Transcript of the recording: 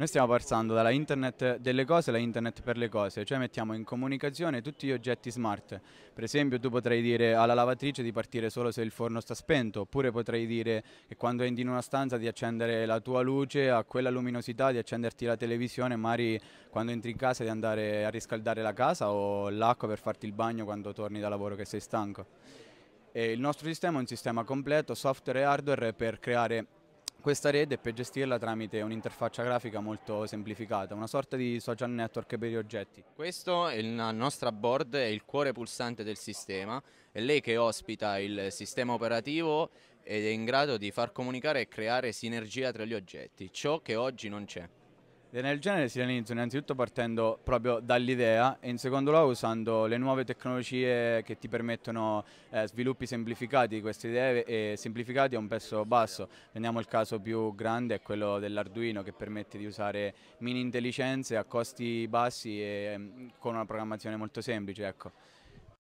Noi stiamo passando dalla internet delle cose alla internet per le cose, cioè mettiamo in comunicazione tutti gli oggetti smart. Per esempio tu potrai dire alla lavatrice di partire solo se il forno sta spento, oppure potrai dire che quando entri in una stanza di accendere la tua luce a quella luminosità, di accenderti la televisione, magari quando entri in casa di andare a riscaldare la casa o l'acqua per farti il bagno quando torni da lavoro che sei stanco. E il nostro sistema è un sistema completo, software e hardware, per creare questa rete per gestirla tramite un'interfaccia grafica molto semplificata, una sorta di social network per gli oggetti. Questo è la nostra board, è il cuore pulsante del sistema, è lei che ospita il sistema operativo ed è in grado di far comunicare e creare sinergia tra gli oggetti, ciò che oggi non c'è. Nel genere si realizza innanzitutto partendo proprio dall'idea e in secondo luogo usando le nuove tecnologie che ti permettono eh, sviluppi semplificati di queste idee e eh, semplificati a un prezzo basso. Prendiamo il caso più grande, è quello dell'Arduino che permette di usare mini intelligenze a costi bassi e mm, con una programmazione molto semplice. Ecco.